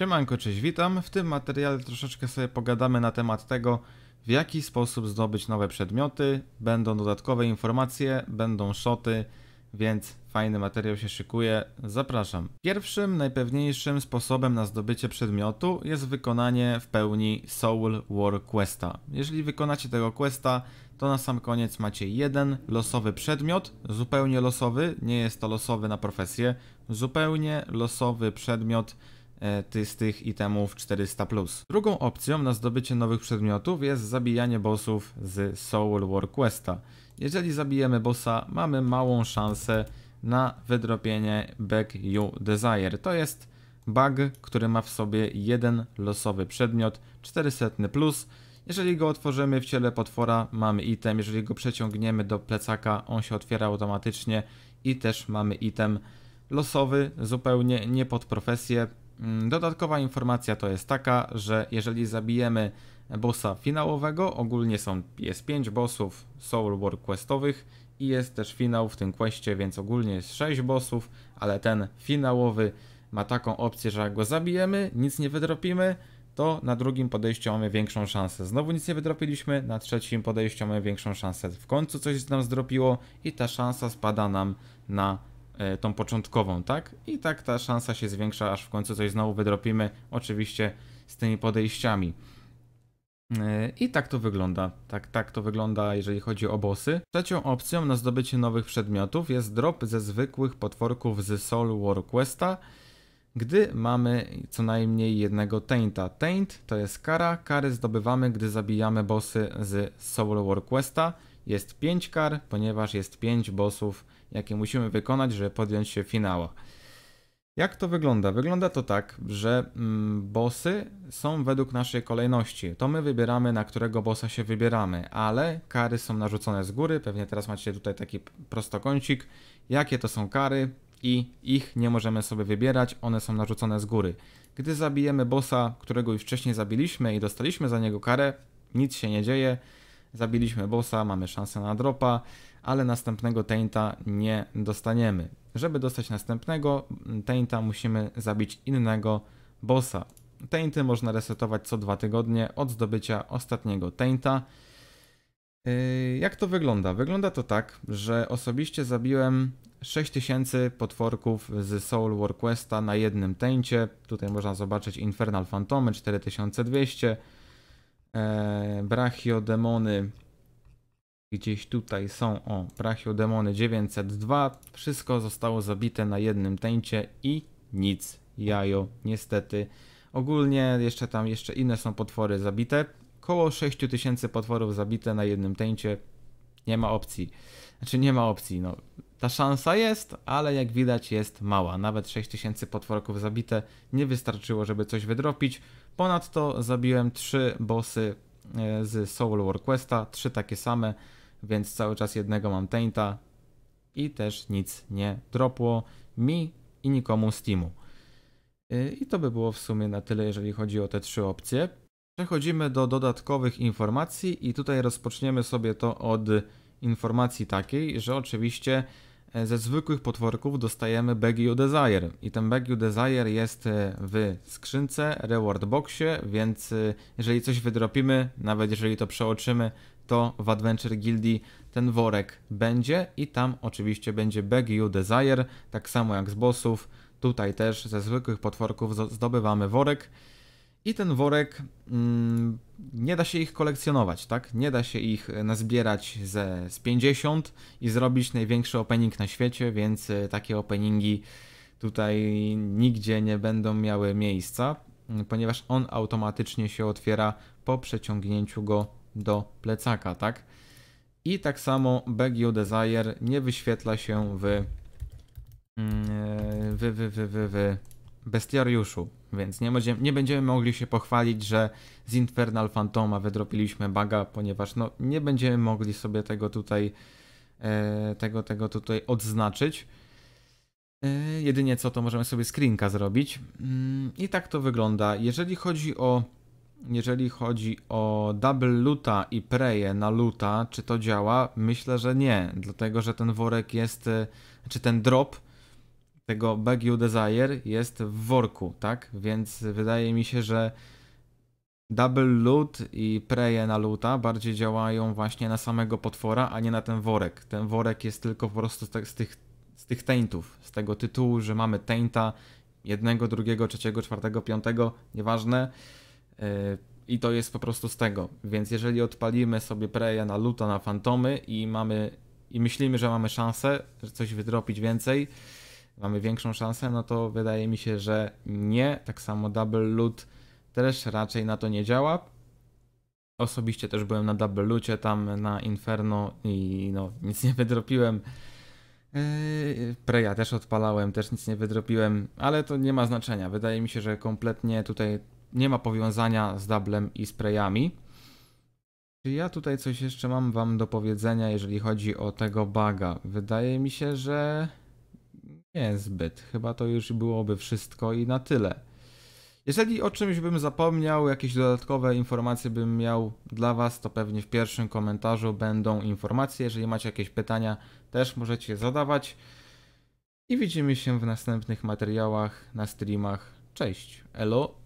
Siemanko, cześć, witam. W tym materiale troszeczkę sobie pogadamy na temat tego, w jaki sposób zdobyć nowe przedmioty. Będą dodatkowe informacje, będą shoty, więc fajny materiał się szykuje. Zapraszam. Pierwszym, najpewniejszym sposobem na zdobycie przedmiotu jest wykonanie w pełni Soul War Questa. Jeżeli wykonacie tego questa, to na sam koniec macie jeden losowy przedmiot, zupełnie losowy, nie jest to losowy na profesję, zupełnie losowy przedmiot, E, ty z tych itemów 400+. Plus. Drugą opcją na zdobycie nowych przedmiotów jest zabijanie bossów z Soul War Questa. Jeżeli zabijemy bossa, mamy małą szansę na wydropienie Back You Desire. To jest bug, który ma w sobie jeden losowy przedmiot, 400 plus. Jeżeli go otworzymy w ciele potwora, mamy item. Jeżeli go przeciągniemy do plecaka, on się otwiera automatycznie i też mamy item losowy, zupełnie nie pod profesję. Mm, dodatkowa informacja to jest taka, że jeżeli zabijemy bossa finałowego, ogólnie są, jest 5 bossów Soul War questowych i jest też finał w tym questie, więc ogólnie jest 6 bossów, ale ten finałowy ma taką opcję, że jak go zabijemy, nic nie wydropimy, to na drugim podejściu mamy większą szansę. Znowu nic nie wydropiliśmy, na trzecim podejściu mamy większą szansę. W końcu coś nam zdropiło i ta szansa spada nam na E, tą początkową, tak? I tak ta szansa się zwiększa, aż w końcu coś znowu wydropimy, oczywiście z tymi podejściami. E, I tak to wygląda. Tak, tak to wygląda, jeżeli chodzi o bossy. Trzecią opcją na zdobycie nowych przedmiotów jest drop ze zwykłych potworków z Soul War Questa, gdy mamy co najmniej jednego tainta. Taint to jest kara. Kary zdobywamy, gdy zabijamy bossy z Soul War Questa. Jest 5 kar, ponieważ jest 5 bossów, jakie musimy wykonać, żeby podjąć się finała. Jak to wygląda? Wygląda to tak, że mm, bossy są według naszej kolejności. To my wybieramy, na którego bossa się wybieramy, ale kary są narzucone z góry. Pewnie teraz macie tutaj taki prostokącik. Jakie to są kary i ich nie możemy sobie wybierać, one są narzucone z góry. Gdy zabijemy bossa, którego już wcześniej zabiliśmy i dostaliśmy za niego karę, nic się nie dzieje Zabiliśmy bossa, mamy szansę na dropa, ale następnego tainta nie dostaniemy. Żeby dostać następnego tainta musimy zabić innego bossa. Tainty można resetować co dwa tygodnie od zdobycia ostatniego tainta. Yy, jak to wygląda? Wygląda to tak, że osobiście zabiłem 6000 potworków z Soul War Questa na jednym tęcie. Tutaj można zobaczyć Infernal Fantomy 4200, E, brachiodemony gdzieś tutaj są. O, brachiodemony 902. Wszystko zostało zabite na jednym tęcie i nic. Jajo, niestety. Ogólnie jeszcze tam jeszcze inne są potwory zabite. Koło 6000 potworów zabite na jednym tęcie. Nie ma opcji. Znaczy nie ma opcji, no. Ta szansa jest, ale jak widać jest mała. Nawet 6000 potworków zabite nie wystarczyło, żeby coś wydropić. Ponadto zabiłem 3 bossy e, z Soul War Questa, 3 takie same, więc cały czas jednego mam Tainta i też nic nie dropło mi i nikomu z teamu. E, I to by było w sumie na tyle, jeżeli chodzi o te trzy opcje. Przechodzimy do dodatkowych informacji i tutaj rozpoczniemy sobie to od informacji takiej, że oczywiście E, ze zwykłych potworków dostajemy Bag Desire i ten Bag Desire jest e, w skrzynce, reward boxie, więc e, jeżeli coś wydropimy, nawet jeżeli to przeoczymy, to w Adventure Guildii ten worek będzie i tam oczywiście będzie Bag Desire, tak samo jak z bossów, tutaj też ze zwykłych potworków zdobywamy worek i ten worek mm, nie da się ich kolekcjonować, tak? Nie da się ich e, nazbierać ze, z 50 i zrobić największy opening na świecie, więc e, takie openingi tutaj nigdzie nie będą miały miejsca, mm, ponieważ on automatycznie się otwiera po przeciągnięciu go do plecaka, tak? I tak samo Bagio Desire nie wyświetla się w, mm, e, w, w, w, w, w bestiariuszu, więc nie będziemy, nie będziemy mogli się pochwalić, że z Infernal Fantoma wydropiliśmy baga, ponieważ no, nie będziemy mogli sobie tego tutaj, e, tego, tego tutaj odznaczyć. E, jedynie co, to możemy sobie screenka zrobić. Mm, I tak to wygląda. Jeżeli chodzi o jeżeli chodzi o double luta i preje na luta, czy to działa? Myślę, że nie, dlatego że ten worek jest, e, czy ten drop tego You Desire jest w worku, tak? Więc wydaje mi się, że Double Loot i Preje na Luta bardziej działają właśnie na samego potwora, a nie na ten worek. Ten worek jest tylko po prostu z tych, z tych taintów, z tego tytułu, że mamy tainta jednego, drugiego, trzeciego, czwartego, piątego, nieważne. Y, I to jest po prostu z tego. Więc jeżeli odpalimy sobie Preje na Luta, na Fantomy i mamy i myślimy, że mamy szansę, że coś wydropić więcej, mamy większą szansę, no to wydaje mi się, że nie. Tak samo double loot też raczej na to nie działa. Osobiście też byłem na double Lucie tam na Inferno i no nic nie wydropiłem. Yy, Preya też odpalałem, też nic nie wydropiłem, ale to nie ma znaczenia. Wydaje mi się, że kompletnie tutaj nie ma powiązania z dublem i sprayami. Czy ja tutaj coś jeszcze mam wam do powiedzenia, jeżeli chodzi o tego baga? Wydaje mi się, że nie zbyt. Chyba to już byłoby wszystko i na tyle. Jeżeli o czymś bym zapomniał, jakieś dodatkowe informacje bym miał dla Was, to pewnie w pierwszym komentarzu będą informacje. Jeżeli macie jakieś pytania, też możecie zadawać. I widzimy się w następnych materiałach, na streamach. Cześć, elo!